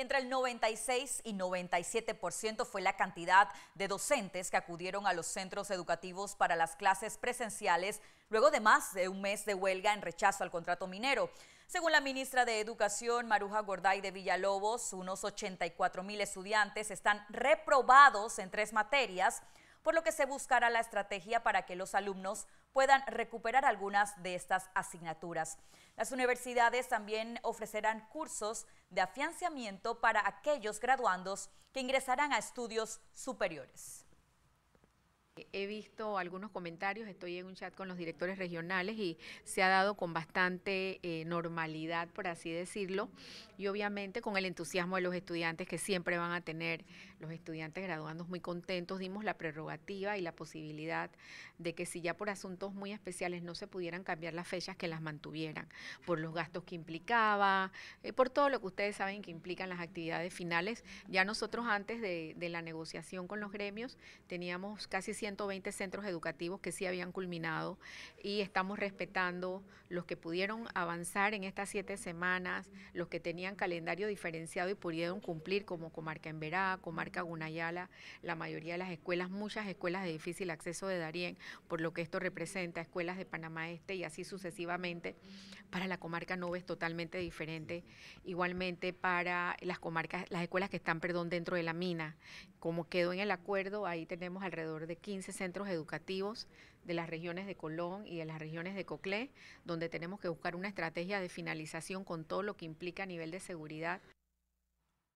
entre el 96 y 97% fue la cantidad de docentes que acudieron a los centros educativos para las clases presenciales luego de más de un mes de huelga en rechazo al contrato minero. Según la ministra de Educación, Maruja Gorday de Villalobos, unos 84 mil estudiantes están reprobados en tres materias por lo que se buscará la estrategia para que los alumnos puedan recuperar algunas de estas asignaturas. Las universidades también ofrecerán cursos de afianzamiento para aquellos graduandos que ingresarán a estudios superiores he visto algunos comentarios, estoy en un chat con los directores regionales y se ha dado con bastante eh, normalidad, por así decirlo, y obviamente con el entusiasmo de los estudiantes que siempre van a tener los estudiantes graduandos muy contentos, dimos la prerrogativa y la posibilidad de que si ya por asuntos muy especiales no se pudieran cambiar las fechas, que las mantuvieran, por los gastos que implicaba, eh, por todo lo que ustedes saben que implican las actividades finales. Ya nosotros antes de, de la negociación con los gremios teníamos casi 100 120 centros educativos que sí habían culminado y estamos respetando los que pudieron avanzar en estas siete semanas, los que tenían calendario diferenciado y pudieron cumplir como Comarca Emberá, Comarca Gunayala, la mayoría de las escuelas, muchas escuelas de difícil acceso de Darién, por lo que esto representa escuelas de Panamá Este y así sucesivamente. Para la comarca nube es totalmente diferente. Igualmente para las comarcas, las escuelas que están, perdón, dentro de la mina. Como quedó en el acuerdo, ahí tenemos alrededor de 15 centros educativos de las regiones de Colón y de las regiones de Coclé, donde tenemos que buscar una estrategia de finalización con todo lo que implica a nivel de seguridad.